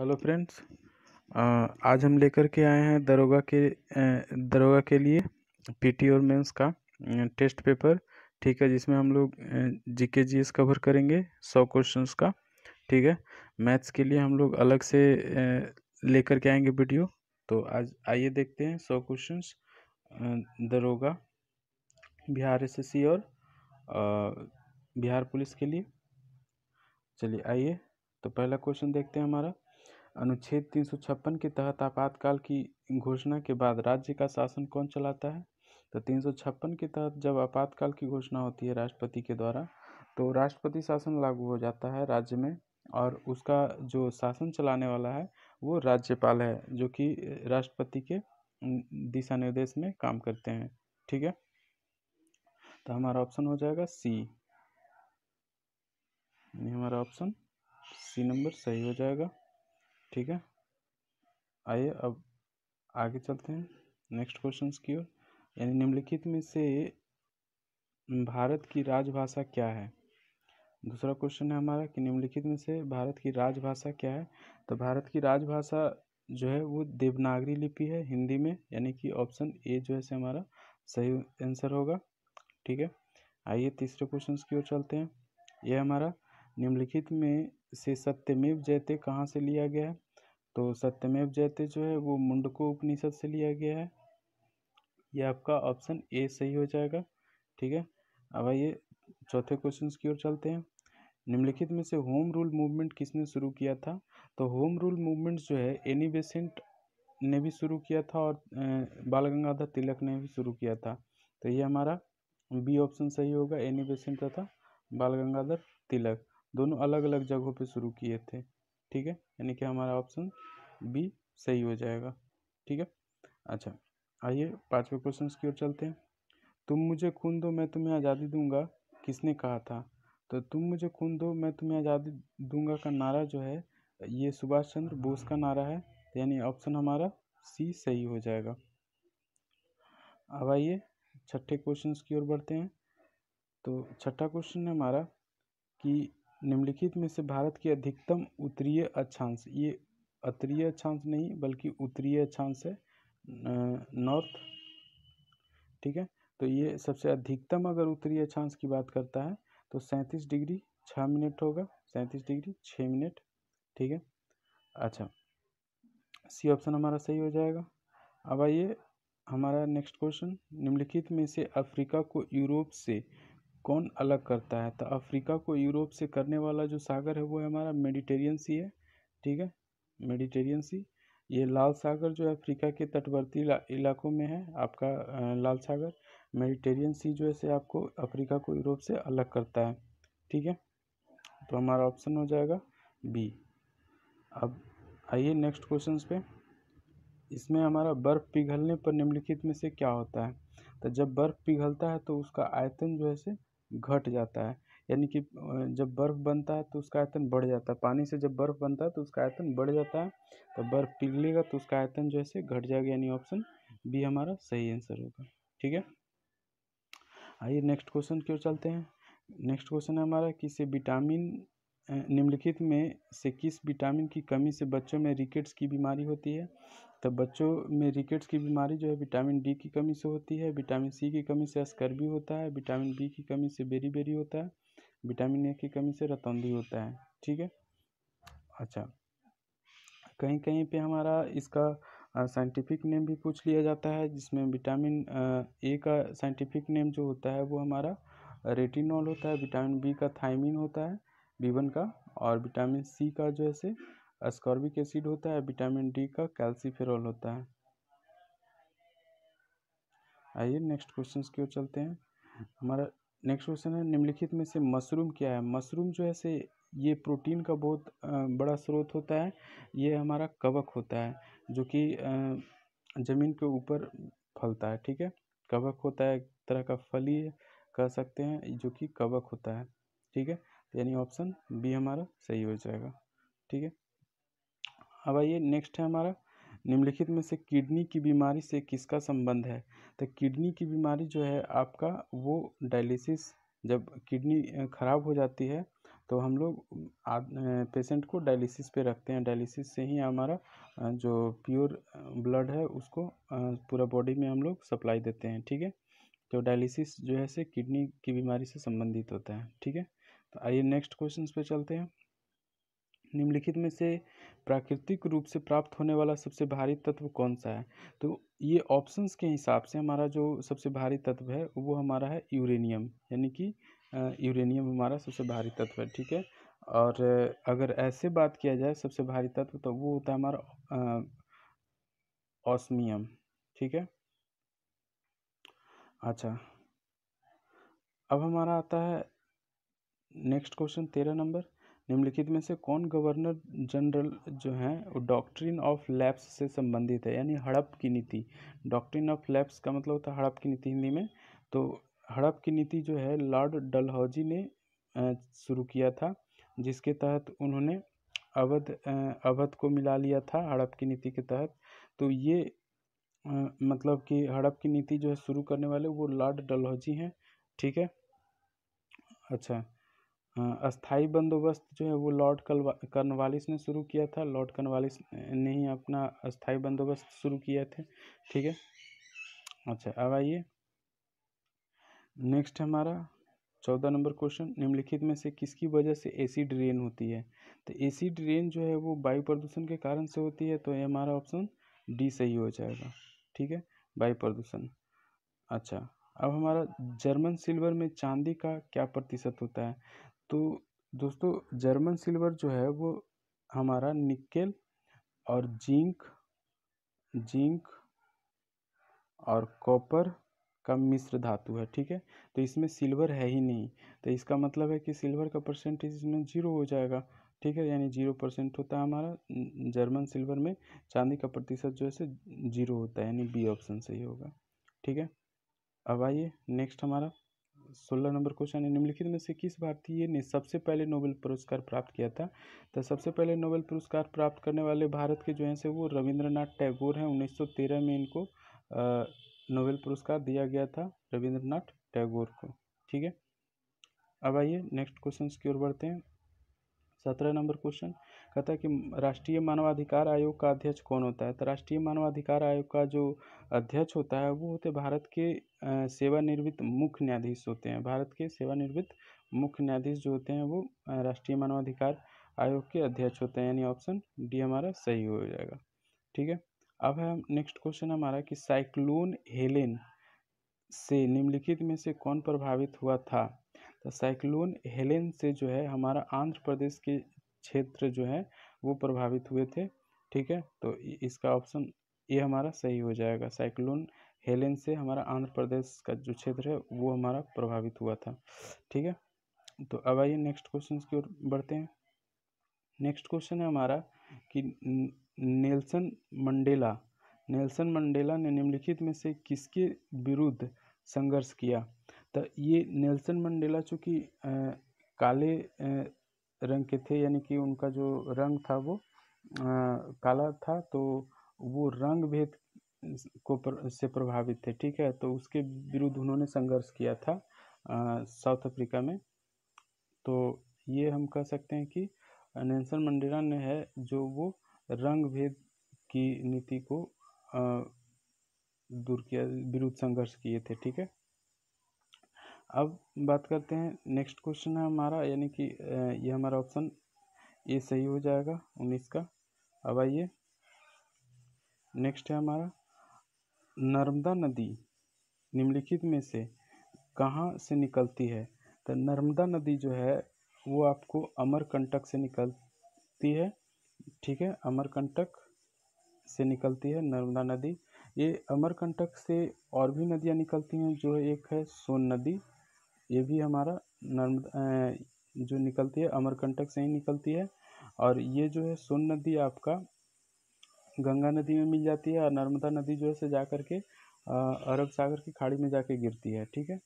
hello friends आज हम लेकर के आए हैं दरोगा के दरोगा के लिए पीटी और मेंस का टेस्ट पेपर ठीक है जिसमें हम लोग जीके जीएस कवर करेंगे सौ क्वेश्चंस का ठीक है मैथ्स के लिए हम लोग अलग से लेकर के आएंगे वीडियो तो आज आइए देखते हैं सौ क्वेश्चंस दरोगा बिहार एसएससी और बिहार पुलिस के लिए चलिए आइए तो पहला क्वेश्चन देखते हैं हमारा अनुच्छेद तीन सौ छप्पन के तहत आपातकाल की घोषणा के बाद राज्य का शासन कौन चलाता है तो तीन सौ छप्पन के तहत जब आपातकाल की घोषणा होती है राष्ट्रपति के द्वारा तो राष्ट्रपति शासन लागू हो जाता है राज्य में और उसका जो शासन चलाने वाला है वो राज्यपाल है जो कि राष्ट्रपति के दिशा निर्देश में काम करते हैं ठीक है तो हमारा ऑप्शन हो जाएगा सी हमारा ऑप्शन सी नंबर सही हो जाएगा ठीक है आइए अब आगे चलते हैं नेक्स्ट क्वेश्चन की ओर यानी निम्नलिखित में से भारत की राजभाषा क्या है दूसरा क्वेश्चन है हमारा कि निम्नलिखित में से भारत की राजभाषा क्या है तो भारत की राजभाषा जो है वो देवनागरी लिपि है हिंदी में यानी कि ऑप्शन ए जो है से हमारा सही आंसर होगा ठीक है आइए तीसरे क्वेश्चन की ओर चलते हैं ये हमारा निम्नलिखित में से सत्यमेव जयते कहाँ से लिया गया है तो सत्यमेव जयते जो है वो मुंडको उपनिषद से लिया गया है ये आपका ऑप्शन ए सही हो जाएगा ठीक है अब आइए चौथे क्वेश्चन की ओर चलते हैं निम्नलिखित में से होम रूल मूवमेंट किसने शुरू किया था तो होम रूल मूवमेंट जो है एनी बेसेंट ने भी शुरू किया था और बाल गंगाधर तिलक ने भी शुरू किया था तो ये हमारा बी ऑप्शन सही होगा एनी बेसेंट तथा बाल गंगाधर तिलक दोनों अलग अलग जगहों पे शुरू किए थे ठीक है यानी कि हमारा ऑप्शन बी सही हो जाएगा ठीक है अच्छा आइए पाँचवें क्वेश्चन की ओर चलते हैं तुम मुझे खून दो मैं तुम्हें आज़ादी दूंगा किसने कहा था तो तुम मुझे खून दो मैं तुम्हें आज़ादी दूंगा का नारा जो है ये सुभाष चंद्र बोस का नारा है यानी ऑप्शन हमारा सी सही हो जाएगा अब आइए छठे क्वेश्चन की ओर बढ़ते हैं तो छठा क्वेश्चन है हमारा कि निम्नलिखित में से भारत के अधिकतम उत्तरीय अक्षांश ये अतरीय अक्षांश नहीं बल्कि उत्तरीय अक्षांश है नॉर्थ ठीक है तो ये सबसे अधिकतम अगर उत्तरीय अक्षांश की बात करता है तो सैंतीस डिग्री छः मिनट होगा सैंतीस डिग्री छः मिनट ठीक है अच्छा सी ऑप्शन हमारा सही हो जाएगा अब आइए हमारा नेक्स्ट क्वेश्चन निम्नलिखित में से अफ्रीका को यूरोप से कौन अलग करता है तो अफ्रीका को यूरोप से करने वाला जो सागर है वो है हमारा मेडिटेरियन सी है ठीक है मेडिटेरियन सी ये लाल सागर जो है अफ्रीका के तटवर्ती इलाकों में है आपका लाल सागर मेडिटेरियन सी जो है आपको अफ्रीका को यूरोप से अलग करता है ठीक है तो हमारा ऑप्शन हो जाएगा बी अब आइए नेक्स्ट क्वेश्चन पे इसमें हमारा बर्फ़ पिघलने पर निम्नलिखित में से क्या होता है तो जब बर्फ़ पिघलता है तो उसका आयतन जो है से घट जाता है यानी कि जब बर्फ़ बनता है तो उसका आयतन बढ़ जाता है पानी से जब बर्फ़ बनता है तो उसका आयतन बढ़ जाता है तो बर्फ़ पिघलेगा तो उसका आयतन जो है घट जाएगा यानी ऑप्शन बी हमारा सही आंसर होगा ठीक है आइए नेक्स्ट क्वेश्चन की ओर चलते हैं नेक्स्ट क्वेश्चन है हमारा कि इसे विटामिन निम्नलिखित में से किस विटामिन की कमी से बच्चों में रिकेट्स की बीमारी होती है तो बच्चों में रिकेट्स की बीमारी जो है विटामिन डी की कमी से होती है विटामिन सी की कमी से अस्कर्बी होता है विटामिन बी की कमी से बेरी बेरी होता है विटामिन ए की कमी से रतौंदी होता है ठीक है अच्छा कहीं कहीं पे हमारा इसका साइंटिफिक नेम भी पूछ लिया जाता है जिसमें विटामिन ए का साइंटिफिक नेम जो होता है वो हमारा रेटिनॉल होता है विटामिन बी का थाइमिन होता है बी वन का और विटामिन सी का जो है से अस्कॉर्बिक एसिड होता है विटामिन डी का कैल्सीफेरॉल होता है आइए नेक्स्ट क्वेश्चन की ओर चलते हैं हमारा नेक्स्ट क्वेश्चन है निम्नलिखित में से मशरूम क्या है मशरूम जो है से ये प्रोटीन का बहुत बड़ा स्रोत होता है ये हमारा कवक होता है जो कि ज़मीन के ऊपर फलता है ठीक है कवक होता है एक तरह का फली कह सकते हैं जो कि कवक होता है ठीक है यानी ऑप्शन बी हमारा सही हो जाएगा ठीक है अब आइए नेक्स्ट है हमारा निम्नलिखित में से किडनी की बीमारी से किसका संबंध है तो किडनी की बीमारी जो है आपका वो डायलिसिस जब किडनी ख़राब हो जाती है तो हम लोग पेशेंट को डायलिसिस पे रखते हैं डायलिसिस से ही हमारा जो प्योर ब्लड है उसको पूरा बॉडी में हम लोग सप्लाई देते हैं ठीक है तो डायलिसिस जो है से किडनी की बीमारी से संबंधित होता है ठीक है तो आइए नेक्स्ट क्वेश्चन पे चलते हैं निम्नलिखित में से प्राकृतिक रूप से प्राप्त होने वाला सबसे भारी तत्व कौन सा है तो ये ऑप्शंस के हिसाब से हमारा जो सबसे भारी तत्व है वो हमारा है यूरेनियम यानी कि यूरेनियम हमारा सबसे भारी तत्व है ठीक है और अगर ऐसे बात किया जाए सबसे भारी तत्व तो वो होता है हमारा ऑस्मियम ठीक है अच्छा अब हमारा आता है नेक्स्ट क्वेश्चन तेरह नंबर निम्नलिखित में से कौन गवर्नर जनरल जो हैं वो डॉक्ट्रिन ऑफ लैप्स से संबंधित है यानी हड़प की नीति डॉक्ट्रिन ऑफ लैप्स का मतलब होता है हड़प की नीति हिंदी में तो हड़प की नीति जो है लॉर्ड डलहौजी ने शुरू किया था जिसके तहत उन्होंने अवध अवध को मिला लिया था हड़प की नीति के तहत तो ये मतलब कि हड़प की नीति जो है शुरू करने वाले वो लॉर्ड डलहौजी हैं ठीक है अच्छा अस्थाई बंदोबस्त जो है वो लॉर्ड कर्नवालिस ने शुरू किया था लॉर्ड कर्नवालिस ने ही अपना अस्थाई बंदोबस्त शुरू किया था ठीक है अच्छा अब आइए नेक्स्ट हमारा चौदह नंबर क्वेश्चन निम्नलिखित में से किसकी वजह से एसिड रेन होती है तो एसिड रेन जो है वो वायु प्रदूषण के कारण से होती है तो ये हमारा ऑप्शन डी सही हो जाएगा ठीक है वायु प्रदूषण अच्छा अब हमारा जर्मन सिल्वर में चांदी का क्या प्रतिशत होता है तो दोस्तों जर्मन सिल्वर जो है वो हमारा निकेल और जिंक जिंक और कॉपर का मिश्र धातु है ठीक है तो इसमें सिल्वर है ही नहीं तो इसका मतलब है कि सिल्वर का परसेंटेज इसमें जीरो हो जाएगा ठीक है यानी जीरो परसेंट होता है हमारा जर्मन सिल्वर में चांदी का प्रतिशत जो है जीरो होता है यानी बी ऑप्शन सही होगा ठीक है अब आइए नेक्स्ट हमारा सोलह नंबर क्वेश्चन है निम्नलिखित में से किस भारतीय ने सबसे पहले नोबेल पुरस्कार प्राप्त किया था तो सबसे पहले नोबेल पुरस्कार प्राप्त करने वाले भारत के जो हैं से वो रविंद्रनाथ टैगोर हैं 1913 में इनको नोबेल पुरस्कार दिया गया था रविंद्रनाथ टैगोर को ठीक है अब आइए नेक्स्ट क्वेश्चन की ओर बढ़ते हैं सत्रह नंबर क्वेश्चन कहता है कि राष्ट्रीय मानवाधिकार आयोग का अध्यक्ष कौन होता है तो राष्ट्रीय मानवाधिकार आयोग का जो अध्यक्ष होता है वो होते भारत के सेवानिवृत्त मुख्य न्यायाधीश होते हैं भारत के सेवानिवृत्त मुख्य न्यायाधीश जो होते हैं वो राष्ट्रीय मानवाधिकार आयोग के अध्यक्ष होते हैं यानी ऑप्शन डी हमारा सही हो जाएगा ठीक है अब है नेक्स्ट क्वेश्चन हमारा कि साइक्लोन हेलेन से निम्नलिखित में से कौन प्रभावित हुआ था तो साइक्लोन हेलेन से जो है हमारा आंध्र प्रदेश के क्षेत्र जो है वो प्रभावित हुए थे ठीक है तो इसका ऑप्शन ये हमारा सही हो जाएगा साइक्लोन हेलेन से हमारा आंध्र प्रदेश का जो क्षेत्र है वो हमारा प्रभावित हुआ था ठीक है तो अब आइए नेक्स्ट क्वेश्चन की ओर बढ़ते हैं नेक्स्ट क्वेश्चन है हमारा कि नेल्सन मंडेला नेल्सन मंडेला ने निम्नलिखित में से किसके विरुद्ध संघर्ष किया तो ये नेल्सन मंडेला चूँकि काले रंग के थे यानी कि उनका जो रंग था वो काला था तो वो रंग भेद को पर, से प्रभावित थे ठीक है तो उसके विरुद्ध उन्होंने संघर्ष किया था साउथ अफ्रीका में तो ये हम कह सकते हैं कि नेल्सन मंडेला ने है जो वो रंग भेद की नीति को दूर किया विरुद्ध संघर्ष किए थे ठीक है अब बात करते हैं नेक्स्ट क्वेश्चन है हमारा यानी कि ये हमारा ऑप्शन ये सही हो जाएगा उन्नीस का अब आइए नेक्स्ट है हमारा नर्मदा नदी निम्नलिखित में से कहाँ से निकलती है तो नर्मदा नदी जो है वो आपको अमरकंटक से निकलती है ठीक है अमरकंटक से निकलती है नर्मदा नदी ये अमरकंटक से और भी नदियाँ निकलती हैं जो एक है सोन नदी ये भी हमारा नर्मदा जो निकलती है अमरकंटक से ही निकलती है और ये जो है सोन नदी आपका गंगा नदी में मिल जाती है और नर्मदा नदी जो है से जा कर के अरब सागर की खाड़ी में जाके गिरती है ठीक है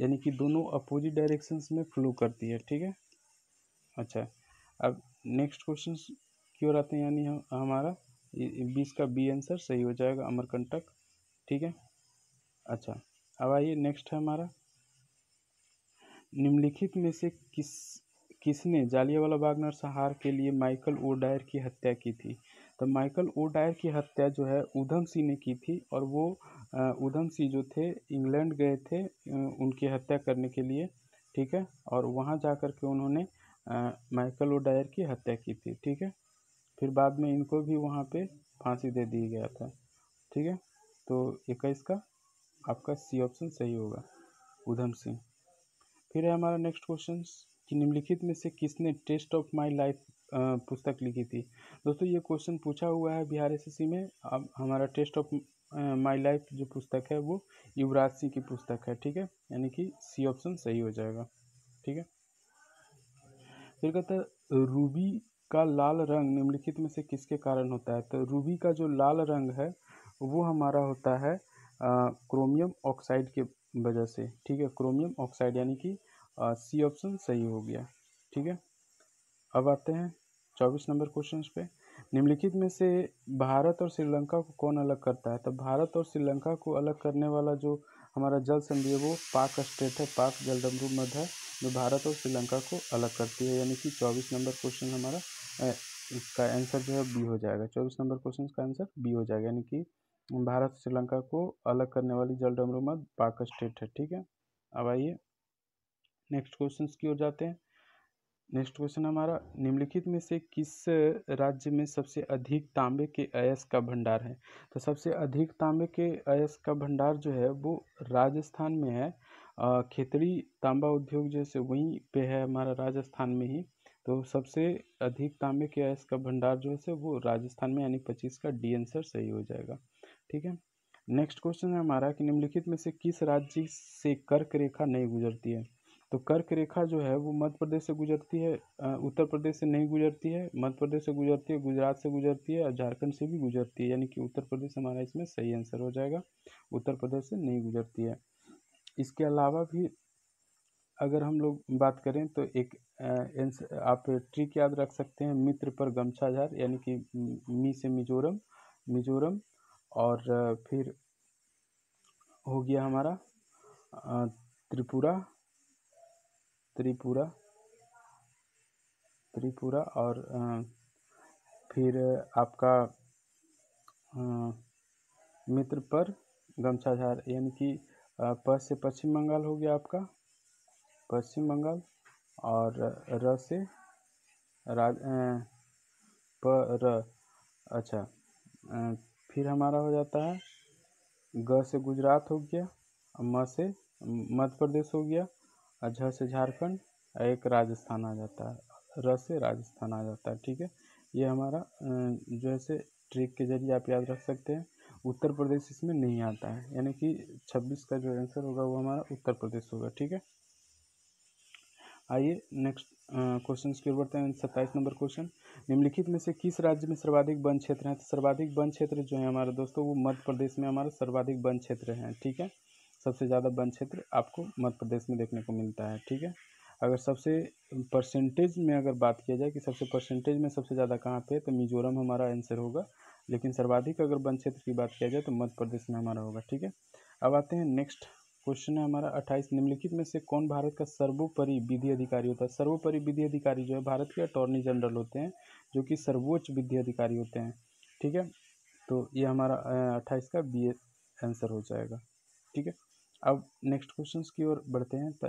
यानी कि दोनों अपोजिट डायरेक्शंस में फ्लो करती है ठीक है अच्छा अब नेक्स्ट क्वेश्चन की ओर आते हैं यानी हमारा बीस का बी आंसर सही हो जाएगा अमरकंटक ठीक है अच्छा अब आइए नेक्स्ट है हमारा निम्नलिखित में से किस किसने जालियावाला बाग नरसंहार के लिए माइकल ओ डायर की हत्या की थी तो माइकल ओ डायर की हत्या जो है ऊधम सिंह ने की थी और वो ऊधम सिंह जो थे इंग्लैंड गए थे उनकी हत्या करने के लिए ठीक है और वहाँ जा कर के उन्होंने माइकल ओ डायर की हत्या की थी ठीक है फिर बाद में इनको भी वहाँ पे फांसी दे दिया गया था ठीक है तो इक्कीस का आपका सी ऑप्शन सही होगा ऊधम सिंह फिर है हमारा नेक्स्ट क्वेश्चन कि निम्नलिखित में से किसने टेस्ट ऑफ माई लाइफ पुस्तक लिखी थी दोस्तों ये क्वेश्चन पूछा हुआ है बिहार एस में अब हमारा टेस्ट ऑफ माई लाइफ जो पुस्तक है वो युवराज सिंह की पुस्तक है ठीक है यानी कि सी ऑप्शन सही हो जाएगा ठीक है फिर कहता है रूबी का लाल रंग निम्नलिखित में से किसके कारण होता है तो रूबी का जो लाल रंग है वो हमारा होता है क्रोमियम ऑक्साइड के वजह से ठीक है क्रोमियम ऑक्साइड यानी कि सी ऑप्शन सही हो गया ठीक है अब आते हैं चौबीस नंबर क्वेश्चन पे निम्नलिखित में से भारत और श्रीलंका को कौन अलग करता है तो भारत और श्रीलंका को अलग करने वाला जो हमारा जल संधि है वो पाक स्टेट है पाक जलडमरू मध है जो भारत और श्रीलंका को अलग करती है यानी कि चौबीस नंबर क्वेश्चन हमारा इसका आंसर जो है बी हो जाएगा चौबीस नंबर क्वेश्चन का आंसर बी हो जाएगा यानी कि भारत श्रीलंका को अलग करने वाली जल मत पाक स्टेट है ठीक है अब आइए नेक्स्ट क्वेश्चन की ओर जाते हैं नेक्स्ट क्वेश्चन हमारा निम्नलिखित में से किस राज्य में सबसे अधिक तांबे के अयस का भंडार है तो सबसे अधिक तांबे के अयस का भंडार जो है वो राजस्थान में है खेतड़ी तांबा उद्योग जैसे वहीं पे है हमारा राजस्थान में ही तो सबसे अधिक तांबे के अयस का भंडार जो है वो राजस्थान में यानी पच्चीस का डी आंसर सही हो जाएगा ठीक है नेक्स्ट क्वेश्चन है हमारा कि निम्नलिखित में से किस राज्य से कर्क रेखा नहीं गुजरती है तो कर्क रेखा जो है वो मध्य प्रदेश से गुजरती है उत्तर प्रदेश से नहीं गुजरती है मध्य प्रदेश से गुजरती है गुजरात से गुजरती है और झारखंड से भी गुजरती है यानी कि उत्तर प्रदेश हमारा इसमें सही आंसर हो जाएगा उत्तर प्रदेश से नहीं गुजरती है इसके अलावा भी अगर हम लोग बात करें तो एक आप ट्रिक याद रख सकते हैं मित्र पर गमछा झार यानी कि मी से मिजोरम मिजोरम और फिर हो गया हमारा त्रिपुरा त्रिपुरा त्रिपुरा और फिर आपका मित्र पर गमछाझार यानी कि प से पश्चिम बंगाल हो गया आपका पश्चिम बंगाल और र से राज प र अच्छा फिर हमारा हो जाता है ग से गुजरात हो गया म से मध्य प्रदेश हो गया झ से झारखंड एक राजस्थान आ जाता है र से राजस्थान आ जाता है ठीक है ये हमारा जो है से ट्रिक के जरिए आप याद रख सकते हैं उत्तर प्रदेश इसमें नहीं आता है यानी कि छब्बीस का जो आंसर होगा वो हमारा उत्तर प्रदेश होगा ठीक है आइए नेक्स्ट क्वेश्चन की ओर बढ़ते हैं सत्ताईस नंबर क्वेश्चन निम्नलिखित में से किस राज्य में सर्वाधिक वन क्षेत्र हैं तो सर्वाधिक वन क्षेत्र जो है हमारे दोस्तों वो मध्य प्रदेश में हमारा सर्वाधिक वन क्षेत्र है ठीक है सबसे ज़्यादा वन क्षेत्र आपको मध्य प्रदेश में देखने को मिलता है ठीक है अगर सबसे परसेंटेज में अगर बात किया जाए कि सबसे परसेंटेज में सबसे ज़्यादा कहाँ पे तो मिजोरम हमारा आंसर होगा लेकिन सर्वाधिक अगर वन क्षेत्र की बात किया जाए तो मध्य प्रदेश में हमारा होगा ठीक है अब आते हैं नेक्स्ट क्वेश्चन है हमारा अट्ठाईस निम्नलिखित में से कौन भारत का सर्वोपरि विधि अधिकारी होता है सर्वोपरि विधि अधिकारी जो है भारत के अटॉर्नी जनरल होते हैं जो कि सर्वोच्च विधि अधिकारी होते हैं ठीक है तो ये हमारा अट्ठाईस का बी आंसर हो जाएगा ठीक है अब नेक्स्ट क्वेश्चन की ओर बढ़ते हैं तो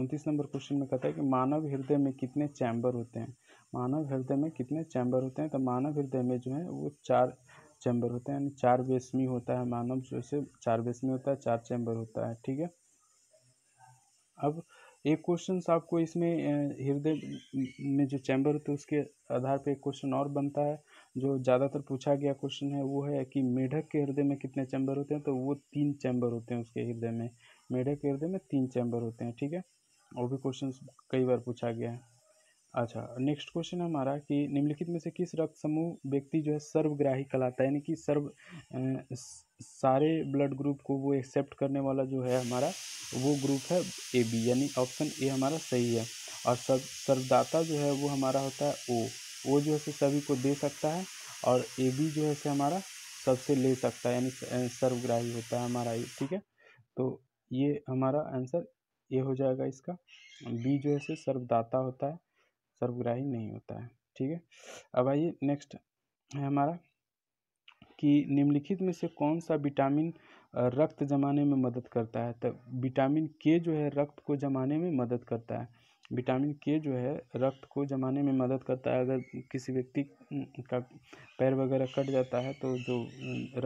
उनतीस नंबर क्वेश्चन में कहता है कि मानव हृदय में कितने चैम्बर होते हैं मानव हृदय में कितने चैम्बर होते हैं तो मानव हृदय में जो है वो चार चैम्बर होते हैं यानी चार बेस होता है मानव जैसे चार बेस होता है चार चैम्बर होता है ठीक है अब एक क्वेश्चन आपको इसमें हृदय में जो चैम्बर होते हैं उसके आधार पर एक क्वेश्चन और बनता है जो ज़्यादातर पूछा गया क्वेश्चन है वो है कि मेढक के हृदय में कितने चैम्बर होते हैं तो वो तीन चैम्बर होते हैं उसके हृदय में मेढक के हृदय में तीन चैम्बर होते हैं ठीक है और भी क्वेश्चन कई बार पूछा गया है अच्छा नेक्स्ट क्वेश्चन हमारा कि निम्नलिखित में से किस रक्त समूह व्यक्ति जो है सर्वग्राही कहलाता है यानी कि सर्व सारे ब्लड ग्रुप को वो एक्सेप्ट करने वाला जो है हमारा वो ग्रुप है ए बी यानी ऑप्शन ए हमारा सही है और सर्व सर्वदाता जो है वो हमारा होता है ओ वो जो है सभी को दे सकता है और ए बी जो है से हमारा सबसे ले सकता है यानी सर्वग्राही होता है हमारा ये ठीक है तो ये हमारा आंसर ये हो जाएगा इसका बी जो है से सर्वदाता होता है सर्वग्राही नहीं होता है ठीक है अब आइए नेक्स्ट है हमारा कि निम्नलिखित में से कौन सा विटामिन रक्त जमाने में मदद करता है तब विटामिन के जो है रक्त को जमाने में मदद करता है विटामिन के जो है रक्त को जमाने में मदद करता है अगर किसी व्यक्ति का पैर वगैरह कट जाता है तो जो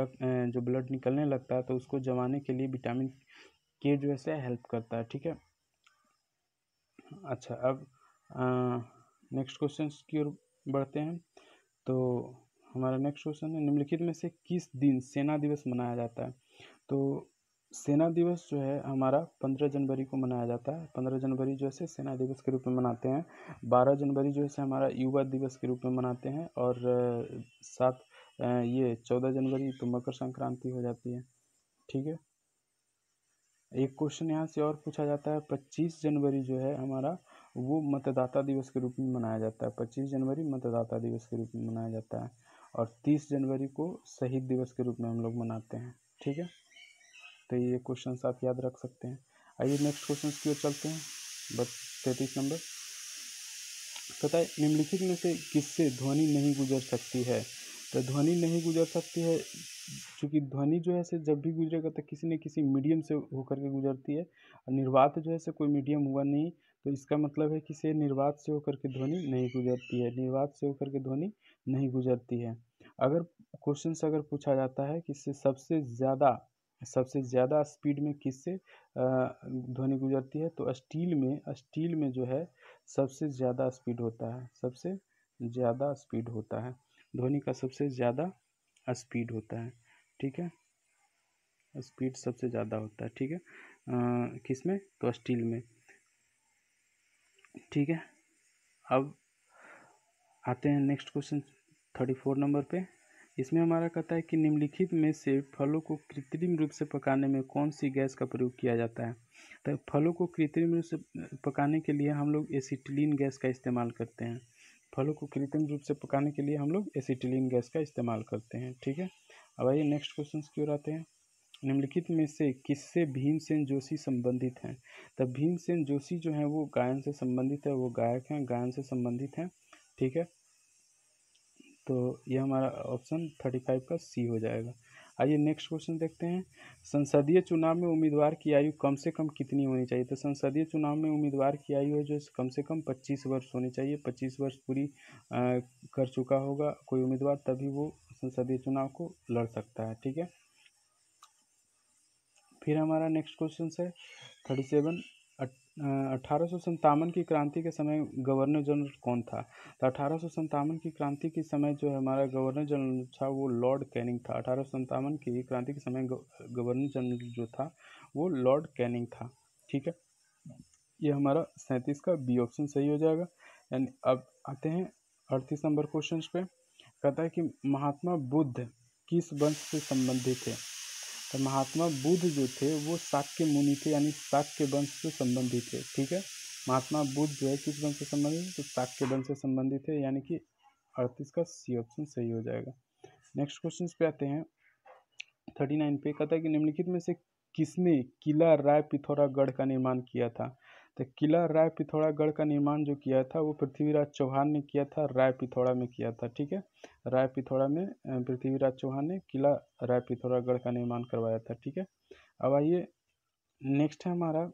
रक्त जो ब्लड निकलने लगता है तो उसको जमाने के लिए विटामिन के जो है से हेल्प करता है ठीक है अच्छा अब आ, नेक्स्ट क्वेश्चन की ओर बढ़ते हैं तो हमारा नेक्स्ट क्वेश्चन है निम्नलिखित में से किस दिन सेना दिवस मनाया जाता है तो सेना दिवस जो है हमारा पंद्रह जनवरी को मनाया जाता है पंद्रह जनवरी जो है सेना दिवस के रूप में मनाते हैं बारह जनवरी जो है हमारा युवा दिवस के रूप में मनाते हैं और सात ये चौदह जनवरी तो मकर संक्रांति हो जाती है ठीक है एक क्वेश्चन यहाँ से और पूछा जाता है पच्चीस जनवरी जो है हमारा वो मतदाता दिवस के रूप में मनाया जाता है पच्चीस जनवरी मतदाता दिवस के रूप में मनाया जाता है और तीस जनवरी को शहीद दिवस के रूप में हम लोग मनाते हैं ठीक है तो ये क्वेश्चन आप याद रख सकते हैं आइए नेक्स्ट क्वेश्चन की ओर चलते हैं बस तैतीस नंबर है निम्नलिखित में से किससे ध्वनि नहीं गुजर सकती है तो ध्वनि नहीं गुजर सकती है क्योंकि ध्वनि जो है से जब भी गुजरेगा तो किसी न किसी मीडियम से होकर के गुजरती है और निर्वात जो है से कोई मीडियम हुआ नहीं तो इसका मतलब है कि से निर्वात से होकर के ध्वनि नहीं गुजरती है निर्वात से होकर के ध्वनि नहीं गुजरती है अगर क्वेश्चन से अगर पूछा जाता है कि इससे सबसे ज़्यादा सबसे ज़्यादा स्पीड में किससे ध्वनि गुजरती है तो स्टील में स्टील में जो है सबसे ज़्यादा स्पीड होता है सबसे ज़्यादा स्पीड होता है ध्वनि का सबसे ज़्यादा स्पीड होता है ठीक है स्पीड सबसे ज़्यादा होता है ठीक है किस में तो स्टील में ठीक है अब आते हैं next question thirty four number पे इसमें हमारा कहता है कि निम्नलिखित में से फलों को कृत्रिम रूप से पकाने में कौन सी गैस का प्रयोग किया जाता है तो फलों को कृत्रिम रूप से पकाने के लिए हम लोग एसिटिलीन गैस का इस्तेमाल करते हैं फलों को कृत्रिम रूप से पकाने के लिए हम लोग एसिटिलीन गैस का इस्तेमाल करते हैं ठीक है अब आइए नेक्स्ट क्वेश्चन की ओर आते हैं निम्नलिखित में से किससे भीमसेन जोशी संबंधित हैं तो भीमसेन जोशी जो हैं वो गायन से संबंधित है वो गायक हैं गायन से संबंधित हैं ठीक है तो ये हमारा ऑप्शन थर्टी फाइव का सी हो जाएगा आइए नेक्स्ट क्वेश्चन देखते हैं संसदीय चुनाव में उम्मीदवार की आयु कम से कम कितनी होनी चाहिए तो संसदीय चुनाव में उम्मीदवार की आयु है जो कम से कम पच्चीस वर्ष होनी चाहिए पच्चीस वर्ष पूरी कर चुका होगा कोई उम्मीदवार तभी वो संसदीय चुनाव को लड़ सकता है ठीक है फिर हमारा नेक्स्ट क्वेश्चन है थर्टी सेवन अठारह सौ संतावन की क्रांति के समय गवर्नर जनरल कौन था तो अठारह सौ संतावन की क्रांति के समय जो हमारा गवर्नर जनरल था वो लॉर्ड कैनिंग था अठारह सौ संतावन की क्रांति के समय गवर्नर जनरल जो था वो लॉर्ड कैनिंग था ठीक है ये हमारा सैंतीस का बी ऑप्शन सही हो जाएगा यानी अब आते हैं अड़तीस नंबर क्वेश्चन पे कहता है कि महात्मा बुद्ध किस वंश से संबंधित है तो महात्मा बुद्ध जो थे वो शाक्य मुनि थे यानी शाक्य वंश से संबंधित थे ठीक है महात्मा बुद्ध जो है किस वंश से संबंधित तो शाक्य वंश से संबंधित है यानी कि अड़तीस का सी ऑप्शन सही हो जाएगा नेक्स्ट क्वेश्चन पे आते हैं थर्टी नाइन पे कहता है कि निम्नलिखित में से किसने किला राय पिथौरागढ़ का निर्माण किया था तो किला राय पिथौरागढ़ का निर्माण जो किया था वो पृथ्वीराज चौहान ने किया था राय पिथौरा में किया था ठीक है राय पिथौरा में पृथ्वीराज चौहान ने किला राय पिथौरागढ़ का निर्माण करवाया था ठीक है अब आइए नेक्स्ट है हमारा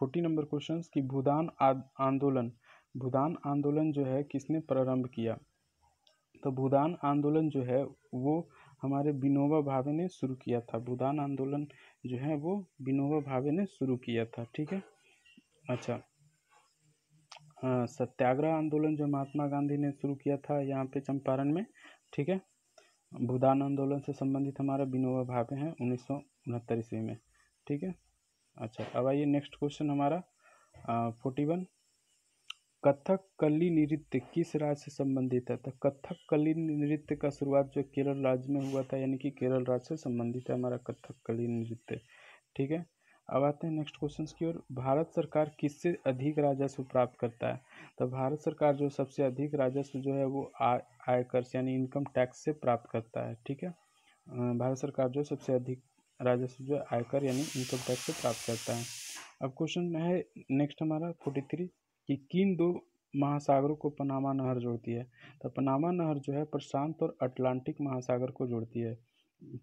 फोर्टी नंबर क्वेश्चन कि भूदान आंदोलन भूदान आंदोलन जो है किसने प्रारंभ किया तो भूदान आंदोलन जो है वो हमारे विनोबा भावे ने शुरू किया था भूदान आंदोलन जो है वो विनोबा भावे ने शुरू किया था ठीक है अच्छा हाँ सत्याग्रह आंदोलन जो महात्मा गांधी ने शुरू किया था यहाँ पे चंपारण में ठीक है भूदान आंदोलन से संबंधित हमारा विनोबा भावे हैं उन्नीस सौ उनहत्तर ईस्वी में ठीक है अच्छा अब आइए नेक्स्ट क्वेश्चन हमारा फोर्टी वन कथक कली नृत्य किस राज्य से संबंधित है तो कथक कली नृत्य का शुरुआत जो केरल राज्य में हुआ था यानी कि केरल राज्य से संबंधित है हमारा कथक कली नृत्य ठीक है अब आते हैं नेक्स्ट क्वेश्चन की ओर भारत सरकार किससे अधिक राजस्व प्राप्त करता है तो भारत सरकार जो सबसे अधिक राजस्व जो है वो आयकर से यानी इनकम टैक्स से प्राप्त करता है ठीक है भारत सरकार जो सबसे अधिक राजस्व जो है आयकर यानी इनकम टैक्स से प्राप्त करता है अब क्वेश्चन है नेक्स्ट हमारा फोर्टी थ्री कि किन दो महासागरों को पनामा नहर जोड़ती है तो पनामा नहर जो है प्रशांत और अटलांटिक महासागर को जोड़ती है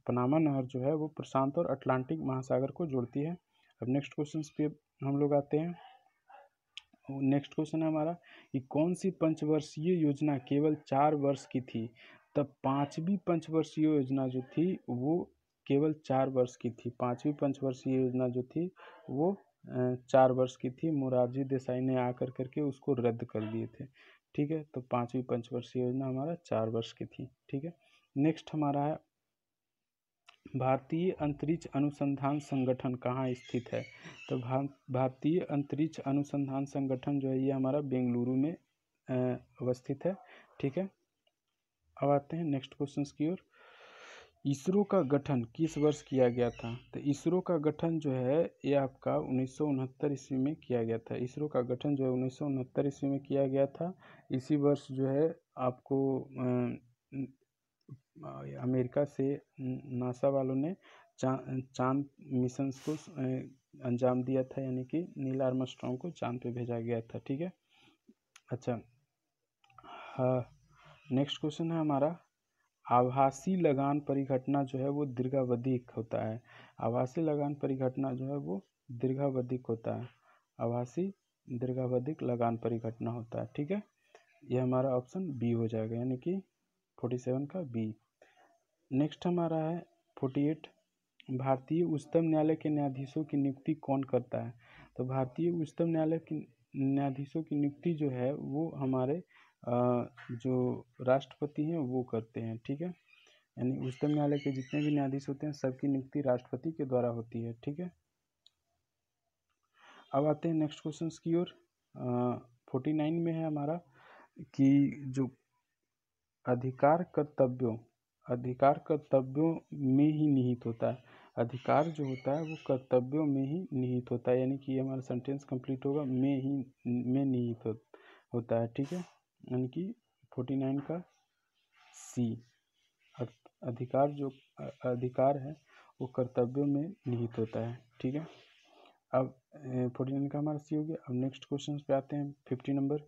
पनामा नहर जो है वो प्रशांत और अटलांटिक महासागर को जोड़ती है अब नेक्स्ट क्वेश्चन पे हम लोग आते हैं नेक्स्ट क्वेश्चन है हमारा कि कौन सी पंचवर्षीय योजना केवल चार वर्ष की थी तब पाँचवीं पंचवर्षीय योजना जो थी वो केवल चार वर्ष की थी पाँचवीं पंचवर्षीय योजना जो थी वो चार वर्ष की थी मोरारजी देसाई ने आकर करके उसको रद्द कर दिए थे ठीक है तो पाँचवीं पंचवर्षीय योजना हमारा चार वर्ष की थी ठीक है नेक्स्ट हमारा है भारतीय अंतरिक्ष अनुसंधान संगठन कहाँ स्थित है तो भा भारतीय अंतरिक्ष अनुसंधान संगठन जो है ये हमारा बेंगलुरु में अवस्थित है ठीक है अब आते हैं नेक्स्ट क्वेश्चन की ओर इसरो का गठन किस वर्ष किया गया था तो इसरो का गठन जो है ये आपका उन्नीस ईस्वी में किया गया था इसरो का गठन जो है उन्नीस ईस्वी में किया गया था इसी वर्ष जो है आपको अमेरिका से नासा वालों ने चा, चांद मिशन को अंजाम दिया था यानी कि नील आर्मस्ट्रॉन्ग को चांद पे भेजा गया था ठीक है अच्छा हाँ नेक्स्ट क्वेश्चन है हमारा आभासी लगान परिघटना जो है वो दीर्घावधिक होता है आभासी लगान परिघटना जो है वो दीर्घावधिक होता है आभासी दीर्घावधिक लगान परिघटना होता है ठीक है यह हमारा ऑप्शन बी हो जाएगा यानी कि फोर्टी सेवन का बी नेक्स्ट हमारा है फोर्टी एट भारतीय उच्चतम न्यायालय के न्यायाधीशों की नियुक्ति कौन करता है तो भारतीय उच्चतम न्यायालय की न्यायाधीशों की नियुक्ति जो है वो हमारे जो राष्ट्रपति हैं वो करते हैं ठीक है यानी उच्चतम न्यायालय के जितने भी न्यायाधीश होते हैं सबकी नियुक्ति राष्ट्रपति के द्वारा होती है ठीक है अब आते हैं नेक्स्ट क्वेश्चन की ओर फोर्टी नाइन में है हमारा कि जो अधिकार कर्तव्यों अधिकार कर्तव्यों में ही निहित होता है अधिकार जो होता है वो कर्तव्यों में ही निहित होता है यानी कि ये हमारा सेंटेंस कंप्लीट होगा में ही में निहित हो, होता है ठीक है यानी कि फोर्टी नाइन का सी अधिकार जो अधिकार है वो कर्तव्यों में निहित होता है ठीक है अब फोर्टी नाइन का हमारा सी हो गया अब नेक्स्ट क्वेश्चन पे आते हैं फिफ्टी नंबर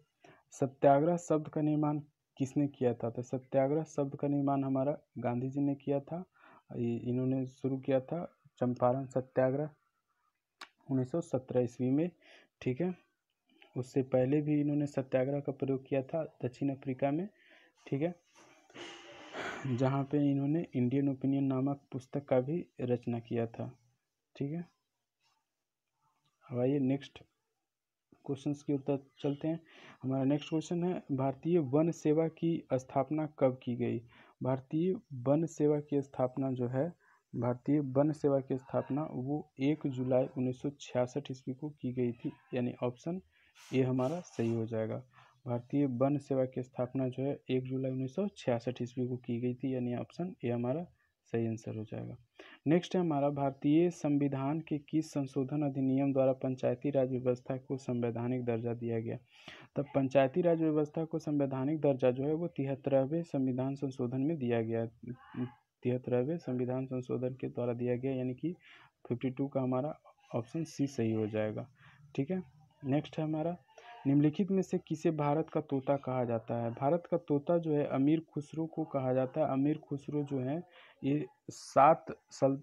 सत्याग्रह शब्द का निर्माण किसने किया था तो सत्याग्रह शब्द का निर्माण हमारा गांधी जी ने किया था इन्होंने शुरू किया था चंपारण सत्याग्रह उन्नीस सौ सत्रह ईस्वी में ठीक है उससे पहले भी इन्होंने सत्याग्रह का प्रयोग किया था दक्षिण अफ्रीका में ठीक है जहाँ पे इन्होंने इंडियन ओपिनियन नामक पुस्तक का भी रचना किया था ठीक है अब आइए नेक्स्ट क्वेश्चन की ओर चलते हैं हमारा नेक्स्ट क्वेश्चन है भारतीय वन सेवा की स्थापना कब की गई भारतीय वन सेवा की स्थापना जो है भारतीय वन सेवा की स्थापना वो एक जुलाई उन्नीस सौ ईस्वी को की गई थी यानी ऑप्शन ये हमारा सही हो जाएगा भारतीय वन सेवा की स्थापना जो है एक जुलाई उन्नीस सौ ईस्वी को की गई थी यानी ऑप्शन ए हमारा सही आंसर हो जाएगा नेक्स्ट है हमारा भारतीय संविधान के किस संशोधन अधिनियम द्वारा पंचायती राज व्यवस्था को संवैधानिक दर्जा दिया गया तब पंचायती राज व्यवस्था को संवैधानिक दर्जा जो है वो तिहत्तरवें संविधान संशोधन में दिया गया तिहत्तरवें संविधान संशोधन के द्वारा दिया गया यानी कि फिफ्टी टू का हमारा ऑप्शन सी सही हो जाएगा ठीक है नेक्स्ट है हमारा निम्नलिखित में से किसे भारत का तोता कहा जाता है भारत का तोता जो है अमीर खुसरो को कहा जाता है अमीर खुसरो जो है ये सात सल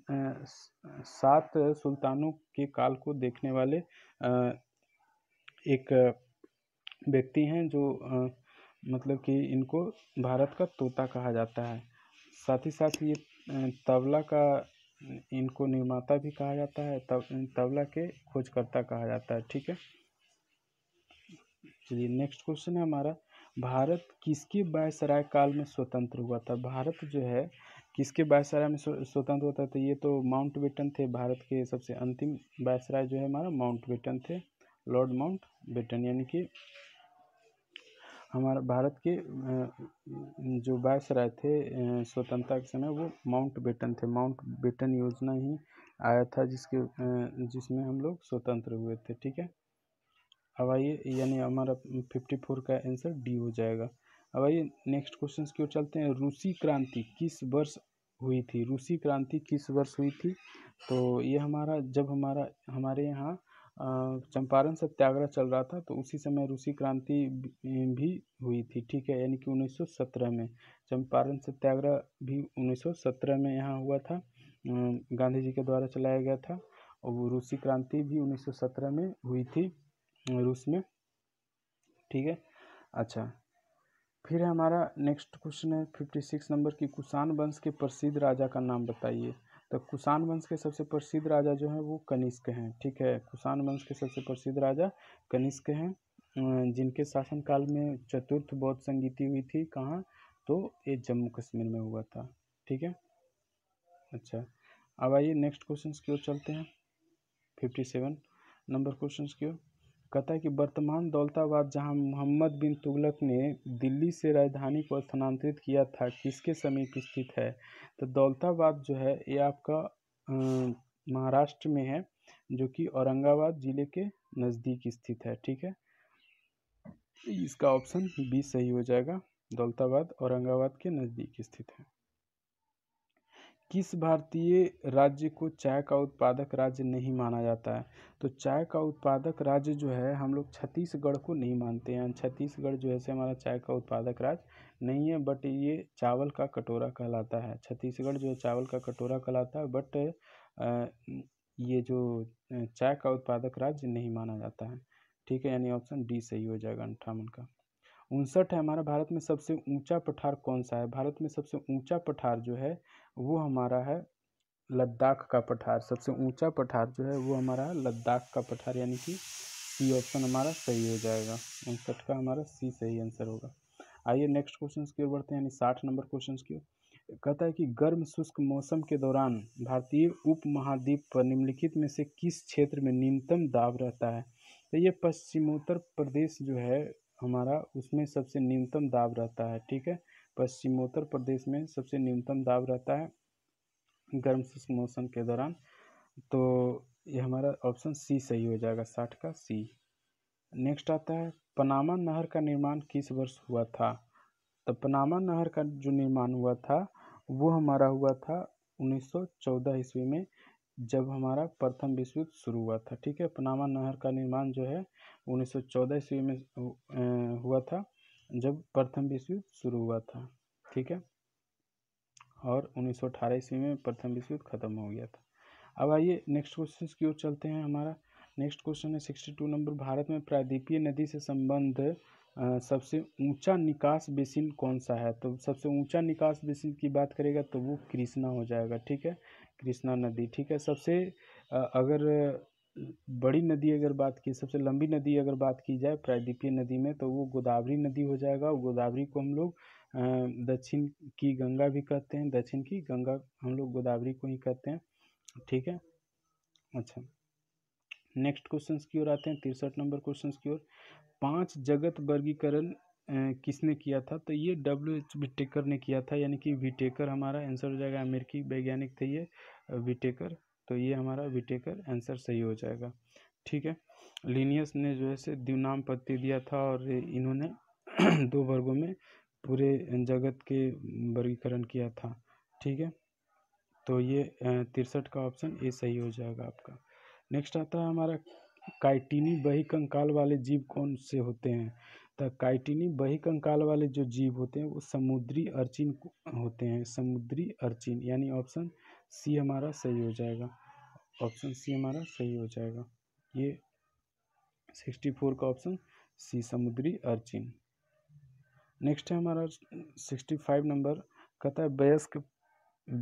सात सुल्तानों के काल को देखने वाले एक व्यक्ति हैं जो मतलब कि इनको भारत का तोता कहा जाता है साथ ही साथ ये तबला का इनको निर्माता भी कहा जाता है तब तबला के खोजकर्ता कहा जाता है ठीक है चलिए नेक्स्ट क्वेश्चन है हमारा भारत किसके बायसराय काल में स्वतंत्र हुआ था भारत जो है किसके बायसराय में स्वतंत्र होता था ये तो माउंट बेटन थे भारत के सबसे अंतिम बायसराय जो है हमारा माउंट बेटन थे लॉर्ड माउंट बेटन यानी कि हमारा भारत के जो बायसराय थे स्वतंत्रता के समय वो माउंट बेटन थे माउंट बेटन योजना ही आया था जिसके जिसमें हम लोग स्वतंत्र हुए थे ठीक है अब आइए यानी हमारा फिफ्टी फोर का आंसर डी हो जाएगा अब आइए नेक्स्ट क्वेश्चन की ओर चलते हैं रूसी क्रांति किस वर्ष हुई थी रूसी क्रांति किस वर्ष हुई थी तो ये हमारा जब हमारा हमारे यहाँ चंपारण सत्याग्रह चल रहा था तो उसी समय रूसी क्रांति भी हुई थी ठीक है यानी कि 1917 में चंपारण सत्याग्रह भी 1917 में यहाँ हुआ था गांधी जी के द्वारा चलाया गया था और वो रूसी क्रांति भी 1917 में हुई थी रूस में ठीक है अच्छा फिर हमारा नेक्स्ट क्वेश्चन है फिफ्टी सिक्स नंबर की कुषाण वंश के प्रसिद्ध राजा का नाम बताइए तो कुषाण वंश के सबसे प्रसिद्ध राजा जो है वो कनिष्क हैं ठीक है कुषाण वंश के सबसे प्रसिद्ध राजा कनिष्क हैं अं, जिनके शासनकाल में चतुर्थ बौद्ध संगीति हुई थी कहाँ तो ये जम्मू कश्मीर में हुआ था ठीक है अच्छा अब आइए नेक्स्ट क्वेश्चन की ओर चलते हैं फिफ्टी सेवन नंबर क्वेश्चन की ओर कहता है कि वर्तमान दौलताबाद जहां मोहम्मद बिन तुगलक ने दिल्ली से राजधानी को स्थानांतरित किया था किसके समीप स्थित है तो दौलताबाद जो है ये आपका महाराष्ट्र में है जो कि औरंगाबाद ज़िले के नज़दीक स्थित है ठीक है इसका ऑप्शन बी सही हो जाएगा दौलताबाद औरंगाबाद के नज़दीक स्थित है किस भारतीय राज्य को चाय का उत्पादक राज्य नहीं माना जाता है तो चाय का उत्पादक राज्य जो है हम लोग छत्तीसगढ़ को नहीं मानते हैं छत्तीसगढ़ जो है से हमारा चाय का उत्पादक राज्य नहीं है बट ये चावल का कटोरा कहलाता है छत्तीसगढ़ जो है चावल का कटोरा कहलाता है बट ये जो चाय का उत्पादक राज्य नहीं माना जाता है ठीक है यानी ऑप्शन डी सही हो जाएगा अंठावन का उनसठ है हमारा भारत में सबसे ऊंचा पठार कौन सा है भारत में सबसे ऊंचा पठार जो है वो हमारा है लद्दाख का पठार सबसे ऊंचा पठार जो है वो हमारा लद्दाख का पठार यानी कि सी ऑप्शन हमारा सही हो जाएगा उनसठ का हमारा सी सही आंसर होगा आइए नेक्स्ट क्वेश्चन की ओर बढ़ते हैं यानी साठ नंबर क्वेश्चन की ओर कहता है कि गर्म शुष्क मौसम के दौरान भारतीय उप महाद्वीप पर निम्नलिखित में से किस क्षेत्र में न्यूनतम दाब रहता है तो ये पश्चिमोत्तर प्रदेश जो है हमारा उसमें सबसे न्यूनतम दाब रहता है ठीक है पश्चिमोत्तर प्रदेश में सबसे न्यूनतम दाब रहता है गर्म शुष्क मौसम के दौरान तो ये हमारा ऑप्शन सी सही हो जाएगा साठ का सी नेक्स्ट आता है पनामा नहर का निर्माण किस वर्ष हुआ था तो पनामा नहर का जो निर्माण हुआ था वो हमारा हुआ था 1914 ईस्वी में जब हमारा प्रथम विश्व युद्ध शुरू हुआ था ठीक है पनामा नहर का निर्माण जो है उन्नीस सौ चौदह ईस्वी में हुआ था जब प्रथम विश्व युद्ध शुरू हुआ था ठीक है और उन्नीस सौ अठारह ईस्वी में प्रथम विश्व युद्ध खत्म हो गया था अब आइए नेक्स्ट क्वेश्चन की ओर चलते हैं हमारा नेक्स्ट क्वेश्चन है सिक्सटी टू नंबर भारत में प्रायद्वीपीय नदी से संबंध सबसे ऊंचा निकास बेसिन कौन सा है तो सबसे ऊंचा निकास बेसिन की बात करेगा तो वो कृष्णा हो जाएगा ठीक है कृष्णा नदी ठीक है सबसे अगर बड़ी नदी अगर बात की सबसे लंबी नदी अगर बात की जाए प्रायद्वीपीय नदी में तो वो गोदावरी नदी हो जाएगा गोदावरी को हम लोग दक्षिण की गंगा भी कहते हैं दक्षिण की गंगा हम लोग गोदावरी को ही कहते हैं ठीक है अच्छा नेक्स्ट क्वेश्चन की ओर आते हैं तिरसठ नंबर क्वेश्चन की ओर पांच जगत वर्गीकरण किसने किया था तो ये डब्ल्यू एच विटेकर ने किया था यानी कि विटेकर हमारा आंसर हो जाएगा अमेरिकी वैज्ञानिक थे ये विटेकर तो ये हमारा विटेकर आंसर सही हो जाएगा ठीक है लीनियस ने जो है से द्विनाम पत्ति दिया था और इन्होंने दो वर्गों में पूरे जगत के वर्गीकरण किया था ठीक है तो ये तिरसठ का ऑप्शन ए सही हो जाएगा आपका नेक्स्ट आता है हमारा काइटिनी बही कंकाल वाले जीव कौन से होते हैं द काइटिनी बही कंकाल वाले जो जीव होते हैं वो समुद्री अर्चिन होते हैं समुद्री अर्चिन यानी ऑप्शन सी हमारा सही हो जाएगा ऑप्शन सी हमारा सही हो जाएगा ये सिक्सटी फोर का ऑप्शन सी समुद्री अर्चिन नेक्स्ट है हमारा सिक्सटी फाइव नंबर कहता है वयस्क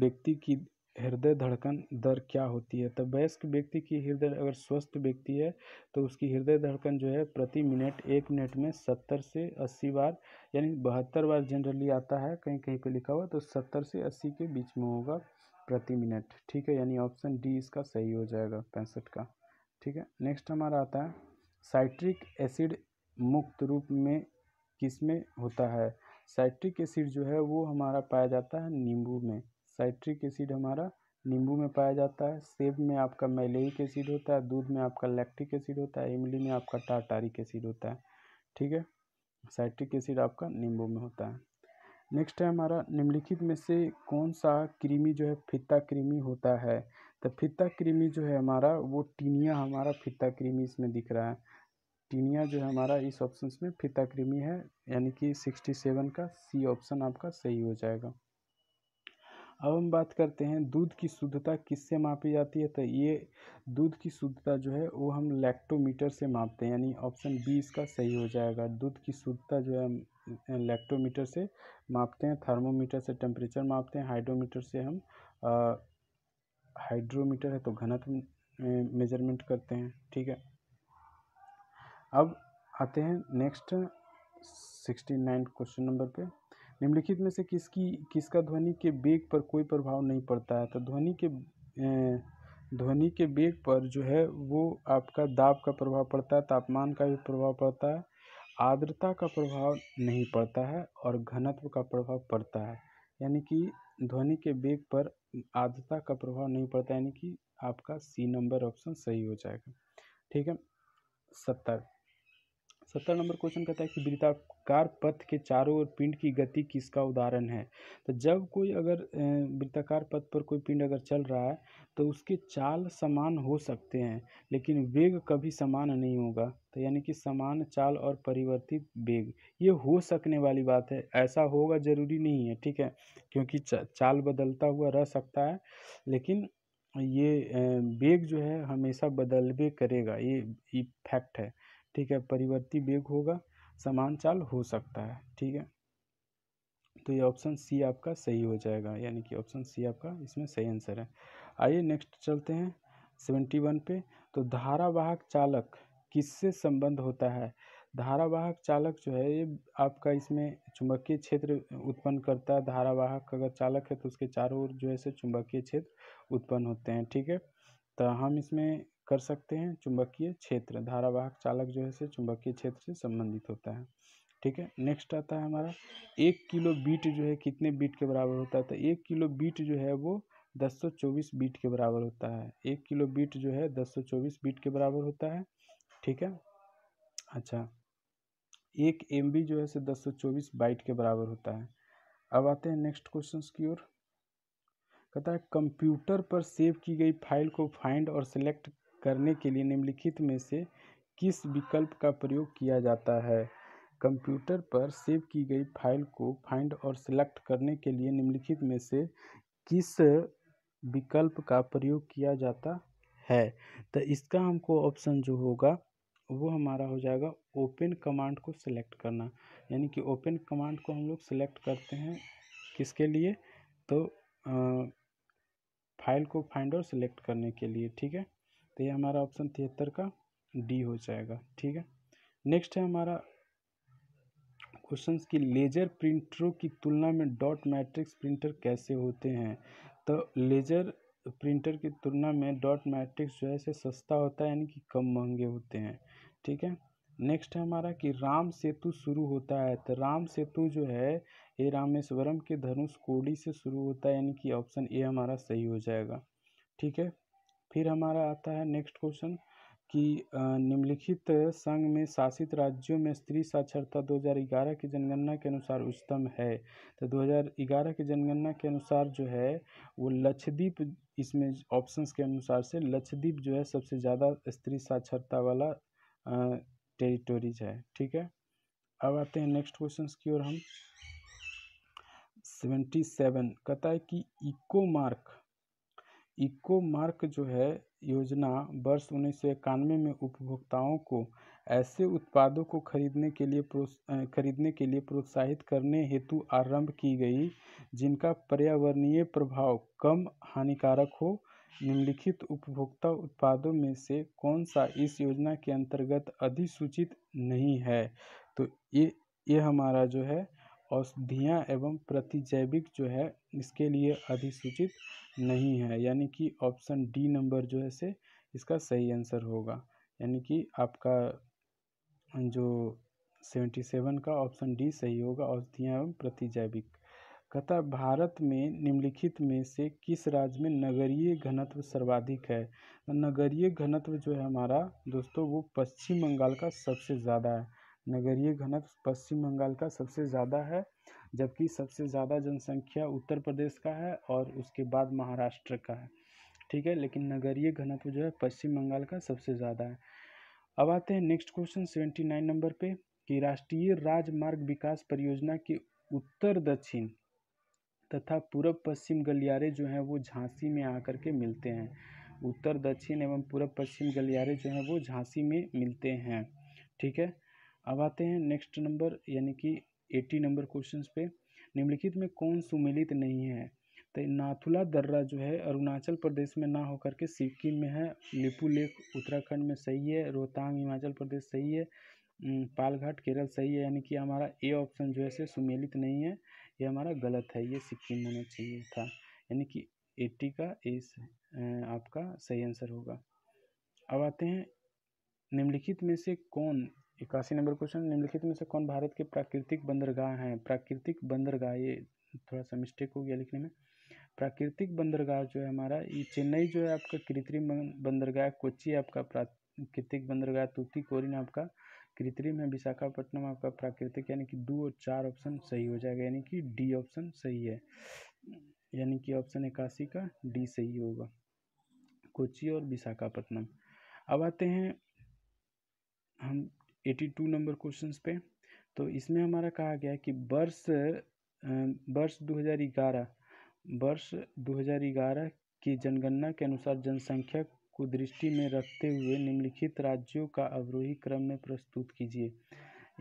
व्यक्ति की हृदय धड़कन दर क्या होती है तो वयस्क व्यक्ति की हृदय अगर स्वस्थ व्यक्ति है तो उसकी हृदय धड़कन जो है प्रति मिनट एक मिनट में सत्तर से अस्सी बार यानी बहत्तर बार जनरली आता है कहीं कहीं पे लिखा हुआ तो सत्तर से अस्सी के बीच में होगा प्रति मिनट ठीक है यानी ऑप्शन डी इसका सही हो जाएगा पैंसठ का ठीक है नेक्स्ट हमारा आता है साइट्रिक एसिड मुक्त रूप में किस में होता है साइट्रिक एसिड जो है वो हमारा पाया जाता है नींबू में साइट्रिक एसिड हमारा नींबू में पाया जाता है सेब में आपका मैलेरिक एसिड होता है दूध में आपका लैक्टिक एसिड होता है इमली में आपका टाटारिक एसिड होता है ठीक है साइट्रिक एसिड आपका नींबू में होता है नेक्स्ट है हमारा निम्नलिखित में से कौन सा क्रीमी जो है फित्ता क्रीमी होता है तो फित्ता क्रीमी जो है हमारा वो टीनिया हमारा फित्ता क्रीमी इसमें दिख रहा है टीनिया जो है हमारा इस ऑप्शन में फित्ता क्रीमी है यानी कि सिक्सटी सेवन का सी ऑप्शन आपका सही हो जाएगा अब हम बात करते हैं दूध की शुद्धता किससे मापी जाती है तो ये दूध की शुद्धता जो है वो हम लैक्टोमीटर से मापते हैं यानी ऑप्शन बी इसका सही हो जाएगा दूध की शुद्धता जो है लैक्टोमीटर से मापते हैं थर्मोमीटर से टेम्परेचर मापते हैं हाइड्रोमीटर से हम हाइड्रोमीटर है तो घनत्व मेजरमेंट करते हैं ठीक है अब आते हैं next sixty nine question number पे निम्नलिखित में से किसकी किसका ध्वनि के वेग पर कोई प्रभाव नहीं पड़ता है तो ध्वनि के ध्वनि के वेग पर जो है वो आपका दाब का प्रभाव पड़ता है तापमान का भी प्रभाव पड़ता है आर्द्रता का प्रभाव नहीं पड़ता है और घनत्व का प्रभाव पड़ता है यानी कि ध्वनि के वेग पर आर्द्रता का प्रभाव नहीं पड़ता यानी कि आपका सी नंबर ऑप्शन सही हो जाएगा ठीक है सत्तर सत्तर नंबर क्वेश्चन कहता है कि वृत्ताकार पथ के चारों ओर पिंड की गति किसका उदाहरण है तो जब कोई अगर वृत्ताकार पथ पर कोई पिंड अगर चल रहा है तो उसके चाल समान हो सकते हैं लेकिन वेग कभी समान नहीं होगा तो यानी कि समान चाल और परिवर्तित वेग ये हो सकने वाली बात है ऐसा होगा जरूरी नहीं है ठीक है क्योंकि चाल बदलता हुआ रह सकता है लेकिन ये वेग जो है हमेशा बदलवे करेगा ये फैक्ट है ठीक है परिवर्ती वेग होगा समान चाल हो सकता है ठीक है तो ये ऑप्शन सी आपका सही हो जाएगा यानी कि ऑप्शन सी आपका इसमें सही आंसर है आइए नेक्स्ट चलते हैं सेवेंटी वन पे तो धारावाहक चालक किससे संबंध होता है धारावाहक चालक जो है ये आपका इसमें चुंबकीय क्षेत्र उत्पन्न करता है धारावाहक अगर चालक है तो उसके चारों ओर जो है से चुंबकीय क्षेत्र उत्पन्न होते हैं ठीक है तो हम इसमें कर सकते हैं चुंबकीय क्षेत्र धारावाहक चालक जो है से चुंबकीय क्षेत्र से संबंधित होता है ठीक है नेक्स्ट आता है हमारा एक किलो बीट जो है कितने बीट के बराबर होता है तो एक किलो बीट जो है वो दस सौ चौबीस बीट के बराबर होता है एक किलो बीट जो है दस सौ चौबीस बीट के बराबर होता है ठीक है अच्छा एक एम बी जो है से दस सौ चौबीस बाइट के बराबर होता है अब आते हैं नेक्स्ट क्वेश्चन की ओर कहता है कंप्यूटर पर सेव की गई फाइल को फाइंड और सेलेक्ट करने के लिए निम्नलिखित में से किस विकल्प का प्रयोग किया जाता है कंप्यूटर पर सेव की गई फाइल को फाइंड और सिलेक्ट करने के लिए निम्नलिखित में से किस विकल्प का प्रयोग किया जाता है तो इसका हमको ऑप्शन जो होगा वो हमारा हो जाएगा ओपन कमांड को सिलेक्ट करना यानी कि ओपन कमांड को हम लोग सिलेक्ट करते हैं किसके लिए तो आ, फाइल को फाइंड और सिलेक्ट करने के लिए ठीक है तो ये हमारा ऑप्शन तिहत्तर का डी हो जाएगा ठीक है नेक्स्ट है हमारा क्वेश्चन की लेजर प्रिंटरों की तुलना में डॉट मैट्रिक्स प्रिंटर कैसे होते हैं तो लेजर प्रिंटर की तुलना में डॉट मैट्रिक्स जो है से सस्ता होता है यानी कि कम महंगे होते हैं ठीक है नेक्स्ट है हमारा कि राम सेतु शुरू होता है तो राम सेतु जो है ये रामेश्वरम के धनुष कोडी से शुरू होता है यानी कि ऑप्शन ए हमारा सही हो जाएगा ठीक है फिर हमारा आता है नेक्स्ट क्वेश्चन कि निम्नलिखित संघ में शासित राज्यों में स्त्री साक्षरता 2011 की जनगणना के अनुसार उच्चतम है तो 2011 की जनगणना के अनुसार जो है वो लक्षद्वीप इसमें ऑप्शंस के अनुसार से लक्षद्वीप जो है सबसे ज़्यादा स्त्री साक्षरता वाला टेरिटोरीज है ठीक है अब आते हैं नेक्स्ट क्वेश्चन की ओर हम सेवेंटी सेवन कहता है कि इको मार्क इको मार्क जो है योजना वर्ष उन्नीस सौ इक्यानवे में उपभोक्ताओं को ऐसे उत्पादों को खरीदने के लिए खरीदने के लिए प्रोत्साहित करने हेतु आरंभ की गई जिनका पर्यावरणीय प्रभाव कम हानिकारक हो निम्नलिखित उपभोक्ता उत्पादों में से कौन सा इस योजना के अंतर्गत अधिसूचित नहीं है तो ये ये हमारा जो है औषधियाँ एवं प्रतिजैविक जो है इसके लिए अधिसूचित नहीं है यानी कि ऑप्शन डी नंबर जो है से इसका सही आंसर होगा यानी कि आपका जो सेवेंटी सेवन का ऑप्शन डी सही होगा औषधियाँ एवं प्रतिजैविक कथा भारत में निम्नलिखित में से किस राज्य में नगरीय घनत्व सर्वाधिक है तो नगरीय घनत्व जो है हमारा दोस्तों वो पश्चिम बंगाल का सबसे ज़्यादा है नगरीय घनत्व पश्चिम बंगाल का सबसे ज़्यादा है जबकि सबसे ज़्यादा जनसंख्या उत्तर प्रदेश का है और उसके बाद महाराष्ट्र का है ठीक है लेकिन नगरीय घनत्व जो है पश्चिम बंगाल का सबसे ज़्यादा है अब आते हैं next question seventy nine number पे कि राष्ट्रीय राजमार्ग विकास परियोजना के उत्तर दक्षिण तथा पूर्व पश्चिम गलियारे जो हैं वो झांसी में आकर के मिलते हैं उत्तर दक्षिण एवं पूर्व पश्चिम गलियारे जो हैं वो झांसी में मिलते हैं ठीक है अब आते हैं नेक्स्ट नंबर यानी कि एट्टी नंबर क्वेश्चन पे निम्नलिखित में कौन सुमिलित नहीं है तो नाथुला दर्रा जो है अरुणाचल प्रदेश में ना होकर के सिक्किम में है लिपू लेक उत्तराखंड में सही है रोहतांग हिमाचल प्रदेश सही है पालघाट केरल सही है यानी कि हमारा ए ऑप्शन जो है सुमेलित नहीं है ये हमारा गलत है ये सिक्किम होना चाहिए था यानी कि एट्टी का इस आपका सही आंसर होगा अब आते हैं निम्नलिखित में से कौन इक्यासी नंबर क्वेश्चन निम्नलिखित में से कौन भारत के प्राकृतिक बंदरगाह हैं प्राकृतिक बंदरगाह ये थोड़ा सा मिस्टेक हो गया लिखने में प्राकृतिक बंदरगाह जो है हमारा ये चेन्नई जो है आपका कृत्रिम बंदरगाह कोची आपका प्राकृतिक बंदरगाह कोरिन आपका कृत्रिम है विशाखापट्टनम आपका प्राकृतिक यानी कि दो और चार ऑप्शन सही हो जाएगा यानी कि डी ऑप्शन सही है यानी कि ऑप्शन इक्यासी का डी सही होगा कोची और विशाखापट्टनम अब आते हैं हम एटी टू नंबर क्वेश्चन पे तो इसमें हमारा कहा गया कि वर्ष वर्ष 2011 वर्ष 2011 की जनगणना के अनुसार जनसंख्या को दृष्टि में रखते हुए निम्नलिखित राज्यों का अवरोही क्रम में प्रस्तुत कीजिए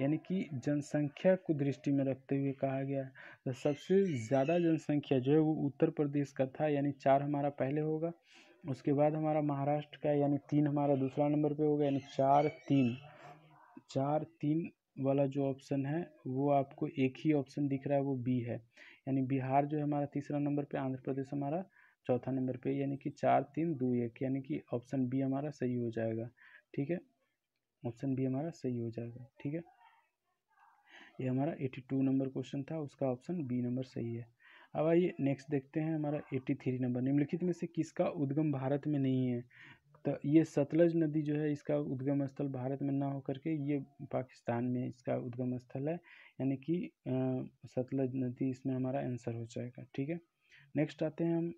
यानी कि जनसंख्या को दृष्टि में रखते हुए कहा गया तो सबसे ज़्यादा जनसंख्या जो है वो उत्तर प्रदेश का था यानी चार हमारा पहले होगा उसके बाद हमारा महाराष्ट्र का यानी तीन हमारा दूसरा नंबर पे होगा यानी चार तीन चार तीन वाला जो ऑप्शन है वो आपको एक ही ऑप्शन दिख रहा है वो बी है यानी बिहार जो है हमारा तीसरा नंबर पे आंध्र प्रदेश हमारा चौथा नंबर पे यानी कि चार तीन दो एक यानी कि ऑप्शन बी हमारा सही हो जाएगा ठीक है ऑप्शन बी हमारा सही हो जाएगा ठीक है ये हमारा एटी टू नंबर क्वेश्चन था उसका ऑप्शन बी नंबर सही है अब आइए नेक्स्ट देखते हैं हमारा एट्टी थ्री नंबर निम्नलिखित में से किसका उद्गम भारत में नहीं है तो ये सतलज नदी जो है इसका उद्गम स्थल भारत में ना होकर के ये पाकिस्तान में इसका उद्गम स्थल है यानी कि सतलज नदी इसमें हमारा आंसर हो जाएगा ठीक है नेक्स्ट आते हैं हम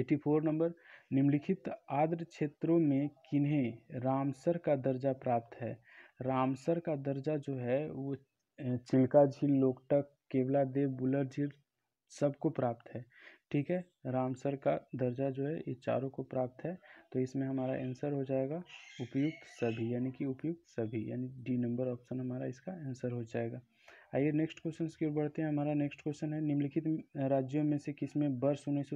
एटी फोर नंबर निम्नलिखित आर्द्र क्षेत्रों में किन्हें रामसर का दर्जा प्राप्त है रामसर का दर्जा जो है वो चिल्का झील लोकटक केवला देव बुलर झील सबको प्राप्त है ठीक है रामसर का दर्जा जो है ये चारों को प्राप्त है तो इसमें हमारा आंसर हो जाएगा उपयुक्त सभी यानी कि उपयुक्त सभी यानी डी नंबर ऑप्शन हमारा इसका आंसर हो जाएगा आइए नेक्स्ट क्वेश्चन की ओर बढ़ते हैं हमारा नेक्स्ट क्वेश्चन है निम्नलिखित राज्यों में से किसमें वर्ष उन्नीस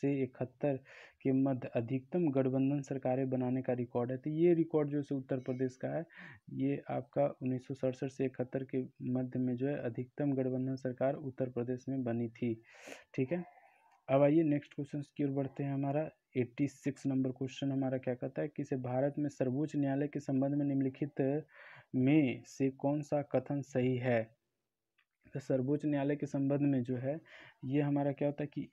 से इकहत्तर के मध्य अधिकतम गठबंधन सरकारें बनाने का रिकॉर्ड है तो ये रिकॉर्ड जो है उत्तर प्रदेश का है ये आपका उन्नीस से इकहत्तर के मध्य में जो है अधिकतम गठबंधन सरकार उत्तर प्रदेश में बनी थी ठीक है अब आइए नेक्स्ट क्वेश्चन की ओर बढ़ते हैं हमारा एट्टी सिक्स नंबर क्वेश्चन हमारा क्या कहता है कि से भारत में सर्वोच्च न्यायालय के संबंध में निम्नलिखित में से कौन सा कथन सही है तो सर्वोच्च न्यायालय के संबंध में जो है ये हमारा क्या होता है कि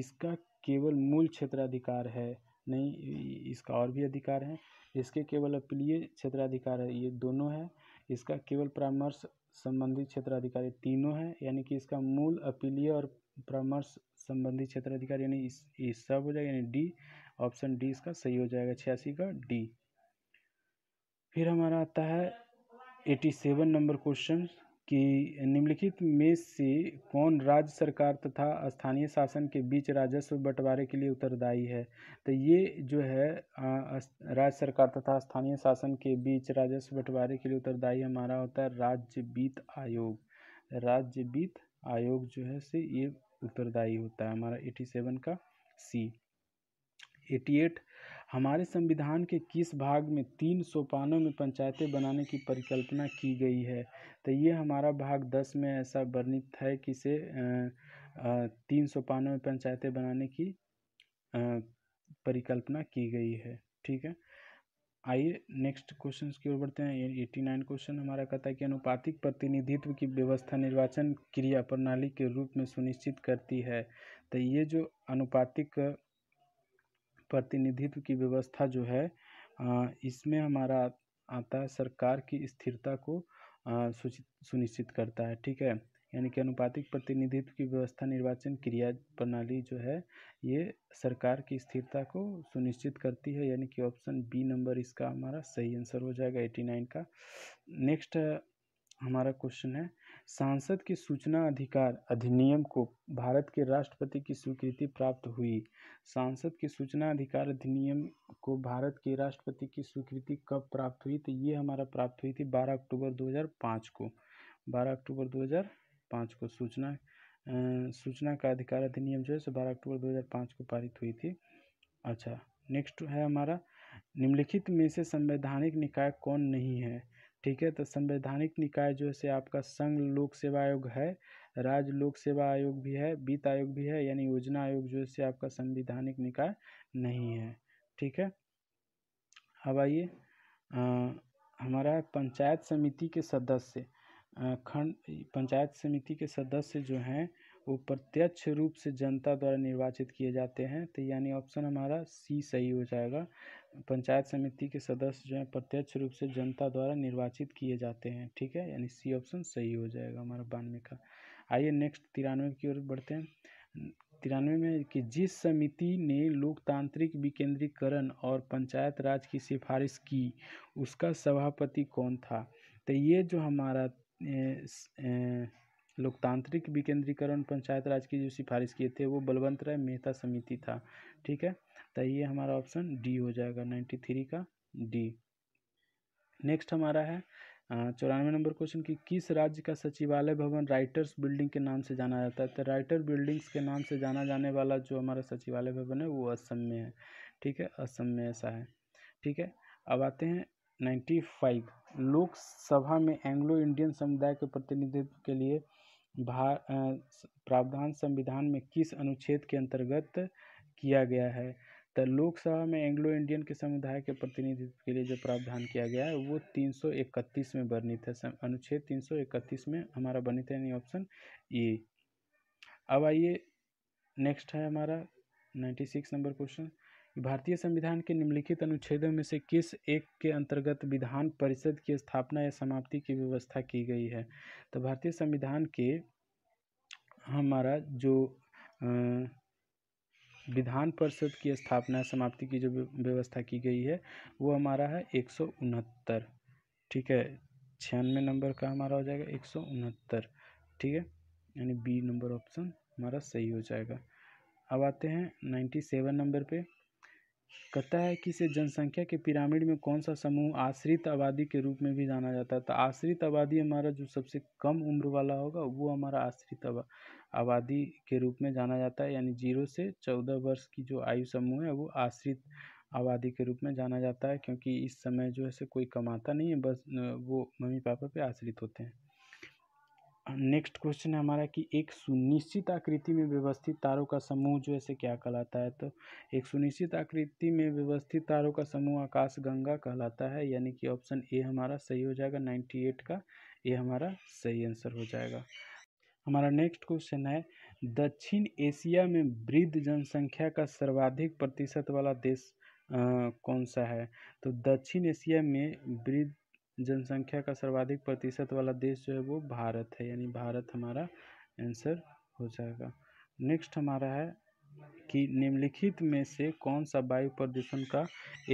इसका केवल मूल क्षेत्राधिकार है नहीं इसका और भी अधिकार है इसके केवल अपीलीय क्षेत्राधिकार है ये दोनों है इसका केवल परामर्श संबंधी क्षेत्राधिकारी तीनों हैं यानी कि इसका मूल अपीलीय और परामर्श संबंधी क्षेत्र अधिकार यानी ये सब हो जाएगा यानी डी ऑप्शन डी इसका सही हो जाएगा छियासी का डी फिर हमारा आता है एटी सेवन नंबर क्वेश्चन कि निम्नलिखित में से कौन राज्य सरकार तथा स्थानीय शासन के बीच राजस्व बंटवारे के लिए उत्तरदायी है तो ये जो है राज्य सरकार तथा स्थानीय शासन के बीच राजस्व बंटवारे के लिए उत्तरदायी हमारा होता है राज्य वित्त आयोग राज्य वित्त आयोग जो है से ये उत्तरदायी होता है हमारा एटी सेवन का सी एटी एट हमारे संविधान के किस भाग में तीन सोपानों में पंचायतें बनाने की परिकल्पना की गई है तो ये हमारा भाग दस में ऐसा वर्णित है कि से तीन सोपानों में पंचायतें बनाने की परिकल्पना की गई है ठीक है आइए नेक्स्ट क्वेश्चन की ओर बढ़ते हैं एट्टी नाइन क्वेश्चन हमारा कहता है कि अनुपातिक प्रतिनिधित्व की व्यवस्था निर्वाचन क्रिया प्रणाली के रूप में सुनिश्चित करती है तो ये जो अनुपातिक प्रतिनिधित्व की व्यवस्था जो है इसमें हमारा आता है सरकार की स्थिरता को सुनिश्चित करता है ठीक है यानी कि अनुपातिक प्रतिनिधित्व की व्यवस्था निर्वाचन क्रिया प्रणाली जो है ये सरकार की स्थिरता को सुनिश्चित करती है यानी कि ऑप्शन बी नंबर इसका हमारा सही आंसर हो जाएगा एटी नाइन का नेक्स्ट हमारा क्वेश्चन है सांसद के सूचना अधिकार अधिनियम को भारत के राष्ट्रपति की स्वीकृति प्राप्त हुई सांसद के सूचना अधिकार अधिनियम को भारत के राष्ट्रपति की स्वीकृति कब प्राप्त हुई तो ये हमारा प्राप्त हुई थी बारह अक्टूबर पाँच को बारह अक्टूबर हज़ार पाँच को सूचना सूचना का अधिकार अधिनियम जो है सो बारह अक्टूबर दो हज़ार पाँच को पारित हुई थी अच्छा नेक्स्ट है हमारा निम्नलिखित में से संवैधानिक निकाय कौन नहीं है ठीक है तो संवैधानिक निकाय जो है आपका संघ लोक सेवा आयोग है राज्य लोक सेवा आयोग भी है वित्त आयोग भी है यानी योजना आयोग जो है आपका संवैधानिक निकाय नहीं है ठीक है अब आइए हमारा पंचायत समिति के सदस्य खंड पंचायत समिति के सदस्य जो हैं वो प्रत्यक्ष रूप से जनता द्वारा निर्वाचित किए जाते हैं तो यानी ऑप्शन हमारा सी सही हो जाएगा पंचायत समिति के सदस्य जो हैं प्रत्यक्ष रूप से जनता द्वारा निर्वाचित किए जाते हैं ठीक है यानी सी ऑप्शन सही हो जाएगा हमारा बानवे का आइए नेक्स्ट तिरानवे की ओर बढ़ते हैं तिरानवे में कि जिस समिति ने लोकतांत्रिक विकेंद्रीकरण और पंचायत राज की सिफारिश की उसका सभापति कौन था तो ये जो हमारा लोकतांत्रिक विकेंद्रीकरण पंचायत राज की जो सिफारिश किए थे वो बलवंत राय मेहता समिति था ठीक है तो ये हमारा ऑप्शन डी हो जाएगा नाइन्टी थ्री का डी नेक्स्ट हमारा है चौरानवे नंबर क्वेश्चन कि किस राज्य का सचिवालय भवन राइटर्स बिल्डिंग के नाम से जाना जाता है तो राइटर बिल्डिंग्स के नाम से जाना जाने वाला जो हमारा सचिवालय भवन है वो असम में है ठीक है असम में ऐसा है ठीक है अब आते हैं 1995 फाइव लोकसभा में एंग्लो इंडियन समुदाय के प्रतिनिधित्व के लिए प्रावधान संविधान में किस अनुच्छेद के अंतर्गत किया गया है तो लोकसभा में एंग्लो इंडियन के समुदाय के प्रतिनिधित्व के लिए जो प्रावधान किया गया है वो 331 में वर्णित है अनुच्छेद 331 में हमारा वर्णित है यानी ऑप्शन ए अब आइए नेक्स्ट है हमारा 96 नंबर क्वेश्चन भारतीय संविधान के निम्नलिखित अनुच्छेदों में से किस एक के अंतर्गत विधान परिषद की स्थापना या समाप्ति की व्यवस्था की गई है तो भारतीय संविधान के हमारा जो विधान परिषद की स्थापना समाप्ति की जो व्यवस्था की गई है वो हमारा है एक सौ उनहत्तर ठीक है छियानवे नंबर का हमारा हो जाएगा एक सौ उनहत्तर ठीक है यानी बी नंबर ऑप्शन हमारा सही हो जाएगा अब आते हैं नाइन्टी सेवन नंबर पे कहता है कि इसे जनसंख्या के पिरामिड में कौन सा समूह आश्रित आबादी के रूप में भी जाना जाता है तो आश्रित आबादी हमारा जो सबसे कम उम्र वाला होगा वो हमारा आश्रित आबादी के रूप में जाना जाता है यानी जीरो से चौदह वर्ष की जो आयु समूह है वो आश्रित आबादी के रूप में जाना जाता है क्योंकि इस समय जो है कोई कमाता नहीं है बस वो मम्मी पापा पर आश्रित होते हैं नेक्स्ट क्वेश्चन है हमारा कि एक सुनिश्चित आकृति में व्यवस्थित तारों का समूह जो है क्या कहलाता है तो एक सुनिश्चित आकृति में व्यवस्थित तारों का समूह आकाश गंगा कहलाता है यानी कि ऑप्शन ए हमारा सही हो जाएगा नाइन्टी एट का ये हमारा सही आंसर हो जाएगा हमारा नेक्स्ट क्वेश्चन है दक्षिण एशिया में वृद्ध जनसंख्या का सर्वाधिक प्रतिशत वाला देश आ, कौन सा है तो दक्षिण एशिया में वृद्ध जनसंख्या का सर्वाधिक प्रतिशत वाला देश जो है वो भारत है यानी भारत हमारा आंसर हो जाएगा नेक्स्ट हमारा है कि निम्नलिखित में से कौन सा वायु प्रदूषण का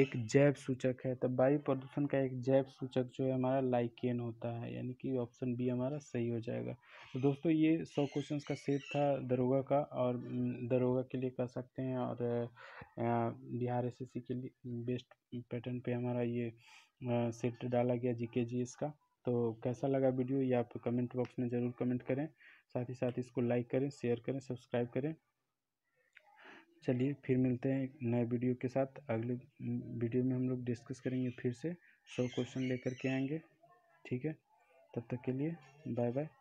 एक जैव सूचक है तो वायु प्रदूषण का एक जैव सूचक जो है हमारा लाइकेन होता है यानी कि ऑप्शन बी हमारा सही हो जाएगा तो दोस्तों ये सौ क्वेश्चंस का सेट था दरोगा का और दरोगा के लिए कर सकते हैं और बिहार एस के लिए बेस्ट पैटर्न पे हमारा ये सेट डाला गया जीके जी इसका तो कैसा लगा वीडियो ये आप कमेंट बॉक्स में ज़रूर कमेंट करें साथ ही साथ इसको लाइक करें शेयर करें सब्सक्राइब करें चलिए फिर मिलते हैं एक नए वीडियो के साथ अगले वीडियो में हम लोग डिस्कस करेंगे फिर से सौ क्वेश्चन लेकर के आएंगे ठीक है तब तक के लिए बाय बाय